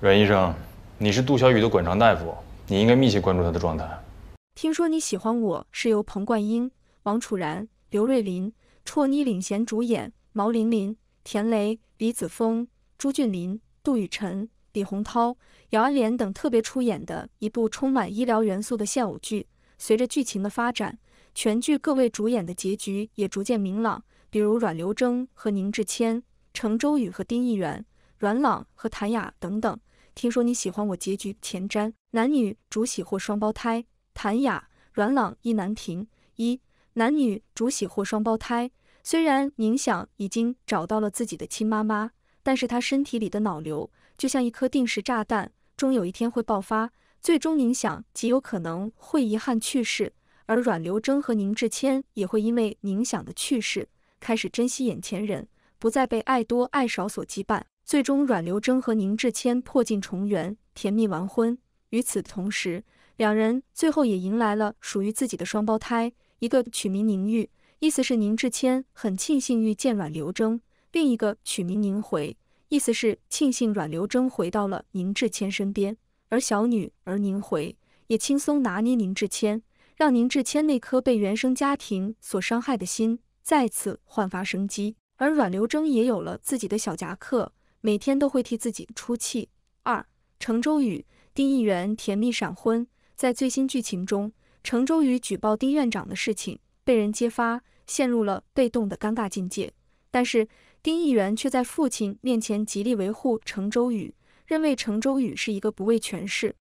阮医生，你是杜小雨的管床大夫，你应该密切关注她的状态。听说你喜欢我，是由彭冠英、王楚然、刘瑞麟、绰妮领衔主演，毛林林、田雷、李子峰、朱俊麟、杜雨辰、李洪涛、姚安莲等特别出演的一部充满医疗元素的现偶剧。随着剧情的发展，全剧各位主演的结局也逐渐明朗，比如阮刘铮和宁志谦、程周宇和丁义元、阮朗和谭雅等等。听说你喜欢我，结局前瞻，男女主喜或双胞胎，谭雅、阮朗一平一男女主喜或双胞胎。虽然宁想已经找到了自己的亲妈妈，但是他身体里的脑瘤就像一颗定时炸弹，终有一天会爆发，最终宁想极有可能会遗憾去世。而阮刘征和宁志谦也会因为宁想的去世，开始珍惜眼前人，不再被爱多爱少所羁绊。最终，阮流筝和宁志谦破镜重圆，甜蜜完婚。与此同时，两人最后也迎来了属于自己的双胞胎，一个取名宁玉，意思是宁志谦很庆幸遇见阮流筝；另一个取名宁回，意思是庆幸阮流筝回到了宁志谦身边。而小女儿宁回也轻松拿捏宁志谦，让宁志谦那颗被原生家庭所伤害的心再次焕发生机。而阮流筝也有了自己的小夹克。每天都会替自己出气。二程周宇、丁议员甜蜜闪婚，在最新剧情中，程周宇举报丁院长的事情被人揭发，陷入了被动的尴尬境界。但是丁议员却在父亲面前极力维护程周宇，认为程周宇是一个不畏权势、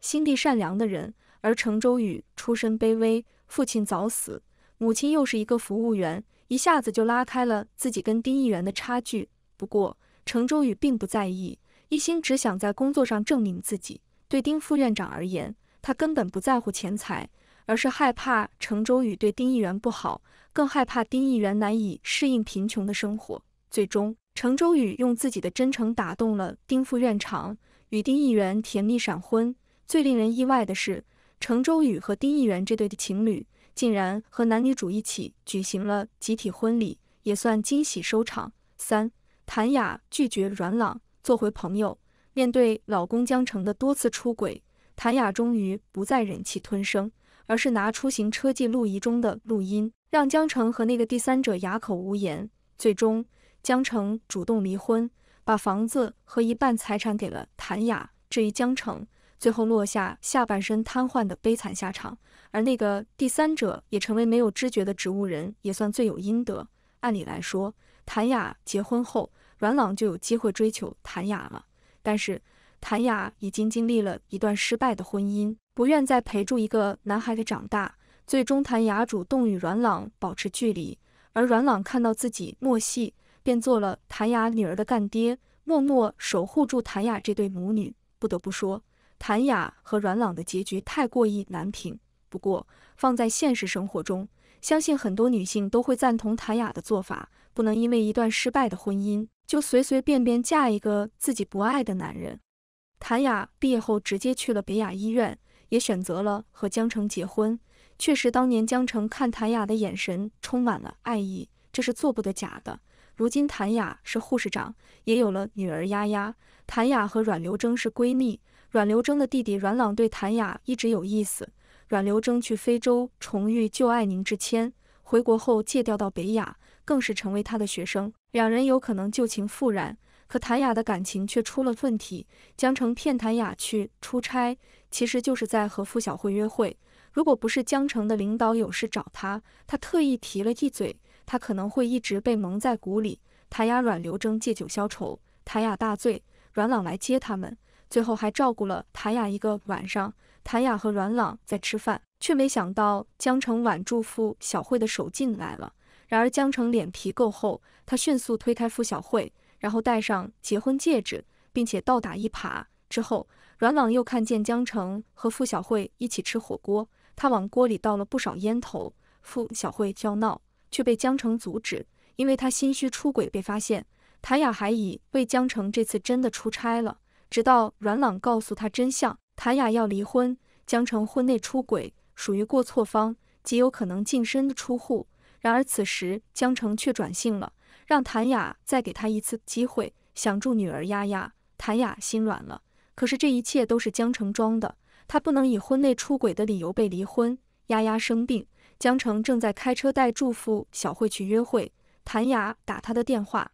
心地善良的人。而程周宇出身卑微，父亲早死，母亲又是一个服务员，一下子就拉开了自己跟丁议员的差距。不过。程周宇并不在意，一心只想在工作上证明自己。对丁副院长而言，他根本不在乎钱财，而是害怕程周宇对丁议员不好，更害怕丁议员难以适应贫穷的生活。最终，程周宇用自己的真诚打动了丁副院长，与丁议员甜蜜闪婚。最令人意外的是，程周宇和丁议员这对的情侣竟然和男女主一起举行了集体婚礼，也算惊喜收场。三。谭雅拒绝阮朗做回朋友，面对老公江城的多次出轨，谭雅终于不再忍气吞声，而是拿出行车记录仪中的录音，让江城和那个第三者哑口无言。最终，江城主动离婚，把房子和一半财产给了谭雅。至于江城，最后落下下半身瘫痪的悲惨下场，而那个第三者也成为没有知觉的植物人，也算罪有应得。按理来说。谭雅结婚后，阮朗就有机会追求谭雅了。但是谭雅已经经历了一段失败的婚姻，不愿再陪住一个男孩的长大。最终谭雅主动与阮朗保持距离，而阮朗看到自己莫戏，便做了谭雅女儿的干爹，默默守护住谭雅这对母女。不得不说，谭雅和阮朗的结局太过意难平。不过放在现实生活中，相信很多女性都会赞同谭雅的做法。不能因为一段失败的婚姻就随随便便嫁一个自己不爱的男人。谭雅毕业后直接去了北雅医院，也选择了和江城结婚。确实，当年江城看谭雅的眼神充满了爱意，这是做不得假的。如今谭雅是护士长，也有了女儿丫丫。谭雅和阮刘征是闺蜜，阮刘征的弟弟阮朗对谭雅一直有意思。阮刘征去非洲重遇旧爱宁志谦。回国后借调到北雅，更是成为他的学生，两人有可能旧情复燃。可谭雅的感情却出了问题，江城骗谭雅去出差，其实就是在和傅小慧约会。如果不是江城的领导有事找他，他特意提了一嘴，他可能会一直被蒙在鼓里。谭雅、阮刘争借酒消愁，谭雅大醉，阮朗来接他们，最后还照顾了谭雅一个晚上。谭雅和阮朗在吃饭，却没想到江城挽住傅小慧的手进来了。然而江城脸皮够厚，他迅速推开傅小慧，然后戴上结婚戒指，并且倒打一耙。之后，阮朗又看见江城和傅小慧一起吃火锅，他往锅里倒了不少烟头。傅小慧要闹，却被江城阻止，因为他心虚出轨被发现。谭雅还以为江城这次真的出差了，直到阮朗告诉他真相。谭雅要离婚，江城婚内出轨，属于过错方，极有可能净身出户。然而此时江城却转性了，让谭雅再给他一次机会，想住女儿丫丫。谭雅心软了，可是这一切都是江城装的，他不能以婚内出轨的理由被离婚。丫丫生病，江城正在开车带住父小慧去约会，谭雅打他的电话，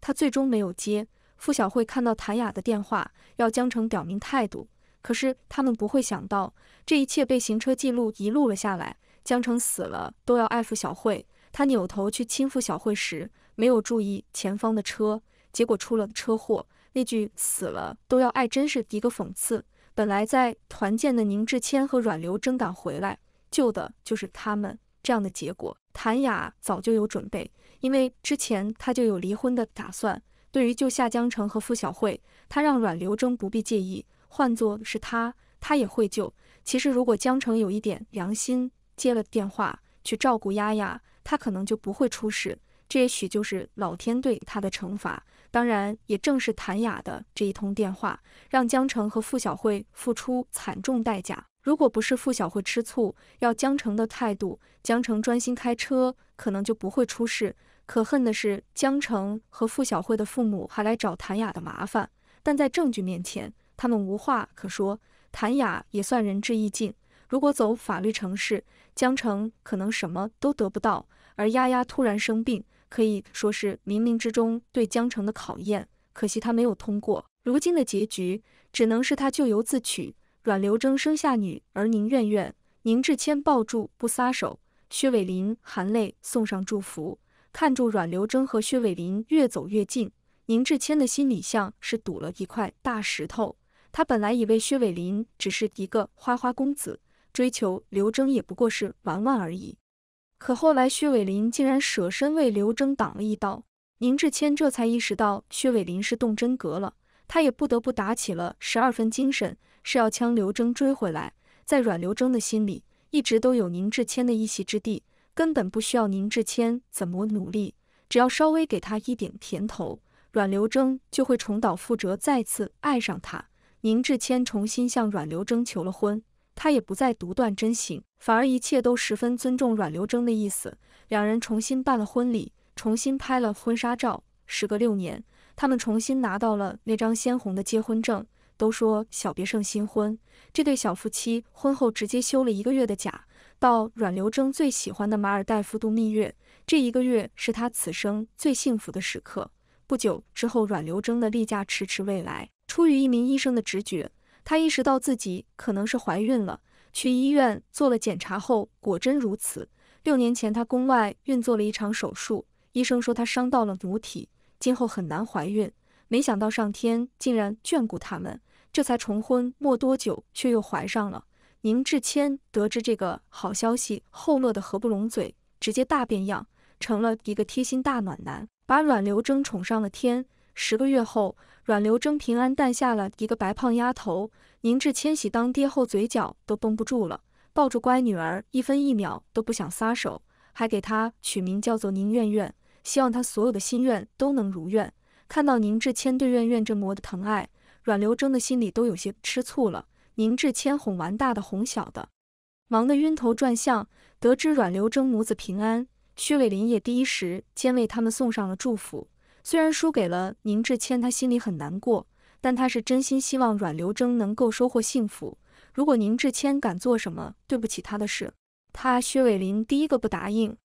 他最终没有接。付小慧看到谭雅的电话，要江城表明态度。可是他们不会想到，这一切被行车记录仪录了下来。江城死了都要爱傅小慧，他扭头去亲傅小慧时，没有注意前方的车，结果出了车祸。那句死了都要爱真是一个讽刺。本来在团建的宁志谦和阮刘真赶回来救的就是他们，这样的结果，谭雅早就有准备，因为之前她就有离婚的打算。对于救夏江城和傅小慧，她让阮刘征不必介意。换作是他，他也会救。其实，如果江城有一点良心，接了电话去照顾丫丫，他可能就不会出事。这也许就是老天对他的惩罚。当然，也正是谭雅的这一通电话，让江城和傅小慧付出惨重代价。如果不是傅小慧吃醋，要江城的态度，江城专心开车，可能就不会出事。可恨的是，江城和傅小慧的父母还来找谭雅的麻烦。但在证据面前。他们无话可说，谭雅也算仁至义尽。如果走法律程序，江澄可能什么都得不到。而丫丫突然生病，可以说是冥冥之中对江澄的考验。可惜他没有通过，如今的结局只能是他咎由自取。阮流征生下女儿宁苑苑，宁志谦抱住不撒手。薛伟林含泪送上祝福，看住阮流征和薛伟林越走越近，宁志谦的心里像是堵了一块大石头。他本来以为薛伟林只是一个花花公子，追求刘征也不过是玩玩而已。可后来薛伟林竟然舍身为刘征挡了一刀，宁志谦这才意识到薛伟林是动真格了。他也不得不打起了十二分精神，是要将刘征追回来。在阮刘征的心里，一直都有宁志谦的一席之地，根本不需要宁志谦怎么努力，只要稍微给他一点甜头，阮刘征就会重蹈覆辙，再次爱上他。宁志谦重新向阮流征求了婚，他也不再独断专行，反而一切都十分尊重阮流征的意思。两人重新办了婚礼，重新拍了婚纱照。时隔六年，他们重新拿到了那张鲜红的结婚证。都说小别胜新婚，这对小夫妻婚后直接休了一个月的假，到阮流征最喜欢的马尔代夫度蜜月。这一个月是他此生最幸福的时刻。不久之后，阮流征的例假迟迟未来。出于一名医生的直觉，她意识到自己可能是怀孕了。去医院做了检查后，果真如此。六年前，她宫外孕做了一场手术，医生说她伤到了母体，今后很难怀孕。没想到上天竟然眷顾他们，这才重婚。没多久，却又怀上了。宁志谦得知这个好消息后，乐得合不拢嘴，直接大变样，成了一个贴心大暖男，把阮刘争宠上了天。十个月后。阮刘征平安诞下了一个白胖丫头，宁致谦喜当爹后，嘴角都绷不住了，抱住乖女儿，一分一秒都不想撒手，还给她取名叫做宁苑苑，希望她所有的心愿都能如愿。看到宁致谦对苑苑这么的疼爱，阮刘征的心里都有些吃醋了。宁致谦哄完大的哄小的，忙得晕头转向。得知阮刘征母子平安，薛伟林也第一时间为他们送上了祝福。虽然输给了宁志谦，他心里很难过，但他是真心希望阮刘征能够收获幸福。如果宁志谦敢做什么对不起他的事，他薛伟林第一个不答应。